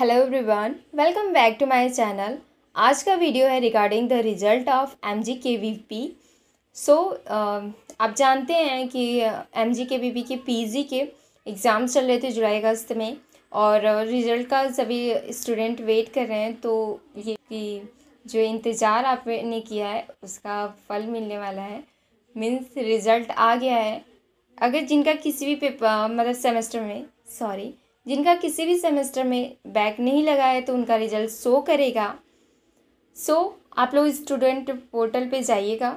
hello everyone welcome back to my channel आज का video है regarding the result of M G K V P सो आप जानते हैं कि M uh, G K V P के पी जी के एग्ज़ाम्स चल रहे थे जुलाई अगस्त में और रिजल्ट uh, का सभी स्टूडेंट वेट कर रहे हैं तो ये कि जो इंतज़ार आपने किया है उसका फल मिलने वाला है मीन्स रिज़ल्ट आ गया है अगर जिनका किसी भी पेपर मतलब सेमेस्टर में सॉरी जिनका किसी भी सेमेस्टर में बैक नहीं लगा है तो उनका रिजल्ट शो करेगा सो so, आप लोग स्टूडेंट पोर्टल पे जाइएगा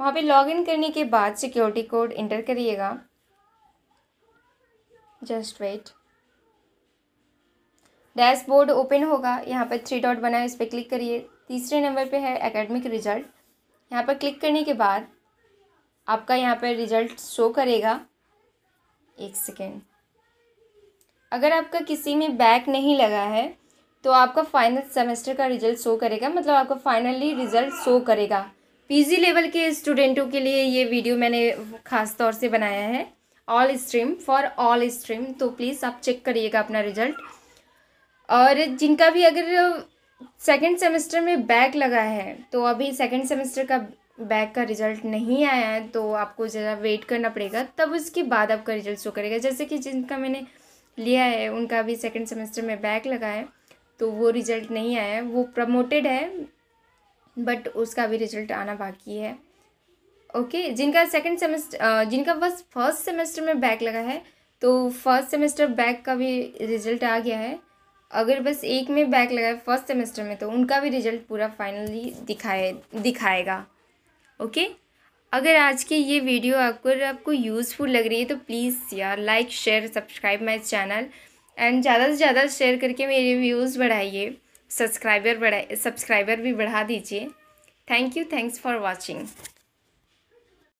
वहाँ पे लॉगिन करने के बाद सिक्योरिटी कोड इंटर करिएगा जस्ट वेट डैशबोर्ड ओपन होगा यहाँ पर थ्री डॉट बना है इस पर क्लिक करिए तीसरे नंबर पे है एकेडमिक रिजल्ट यहाँ पर क्लिक करने के बाद आपका यहाँ पर रिजल्ट शो करेगा एक सेकेंड अगर आपका किसी में बैक नहीं लगा है तो आपका फाइनल सेमेस्टर का रिजल्ट शो करेगा मतलब आपका फाइनली रिजल्ट शो करेगा पीजी लेवल के स्टूडेंटों के लिए ये वीडियो मैंने ख़ास तौर से बनाया है all stream for all stream तो प्लीज़ आप चेक करिएगा अपना रिजल्ट और जिनका भी अगर सेकेंड सेमेस्टर में बैक लगा है तो अभी सेकेंड सेमेस्टर का बैक का रिजल्ट नहीं आया है तो आपको ज़रा वेट करना पड़ेगा तब उसके बाद आपका रिजल्ट शो करेगा जैसे कि जिनका मैंने लिया है उनका भी सेकेंड सेमेस्टर में बैक लगा है तो वो रिज़ल्ट नहीं आया है वो प्रमोटेड है बट उसका भी रिज़ल्ट आना बाकी है ओके जिनका सेकेंड सेमेस्टर जिनका बस फर्स्ट सेमेस्टर में बैक लगा है तो फर्स्ट सेमेस्टर बैक का भी रिज़ल्ट आ गया है अगर बस एक में बैक लगा है फर्स्ट सेमेस्टर में तो उनका भी रिज़ल्ट पूरा फाइनली दिखाए दिखाएगा ओके अगर आज की ये वीडियो आपको आपको यूज़फुल लग रही है तो प्लीज़ यार like share subscribe my channel and ज़्यादा से ज़्यादा शेयर करके मेरे व्यूज़ बढ़ाइए सब्सक्राइबर बढ़ा सब्सक्राइबर भी बढ़ा दीजिए thank you thanks for watching